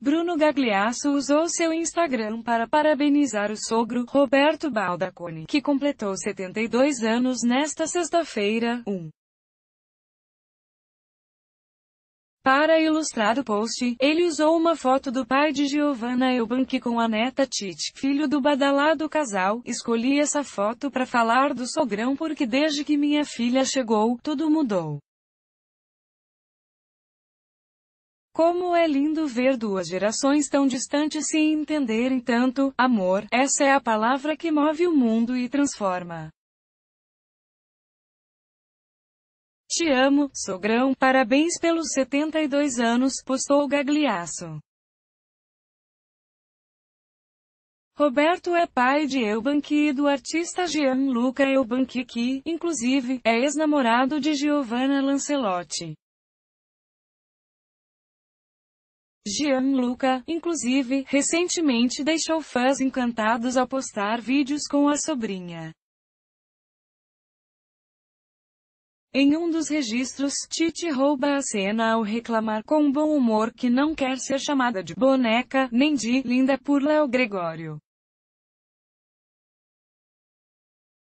Bruno Gagliasso usou seu Instagram para parabenizar o sogro, Roberto Baldacone, que completou 72 anos nesta sexta-feira, 1. Um. Para ilustrar o post, ele usou uma foto do pai de Giovanna Eubank com a neta Tite, filho do badalado casal. Escolhi essa foto para falar do sogrão porque desde que minha filha chegou, tudo mudou. Como é lindo ver duas gerações tão distantes se entenderem tanto, amor, essa é a palavra que move o mundo e transforma. Te amo, sogrão, parabéns pelos 72 anos, postou Gagliasso. Roberto é pai de Eubank e do artista Gianluca Eubank que, inclusive, é ex-namorado de Giovanna Lancelotti. Gianluca, inclusive, recentemente deixou fãs encantados ao postar vídeos com a sobrinha. Em um dos registros, Titi rouba a cena ao reclamar com bom humor que não quer ser chamada de boneca, nem de linda por Léo Gregório.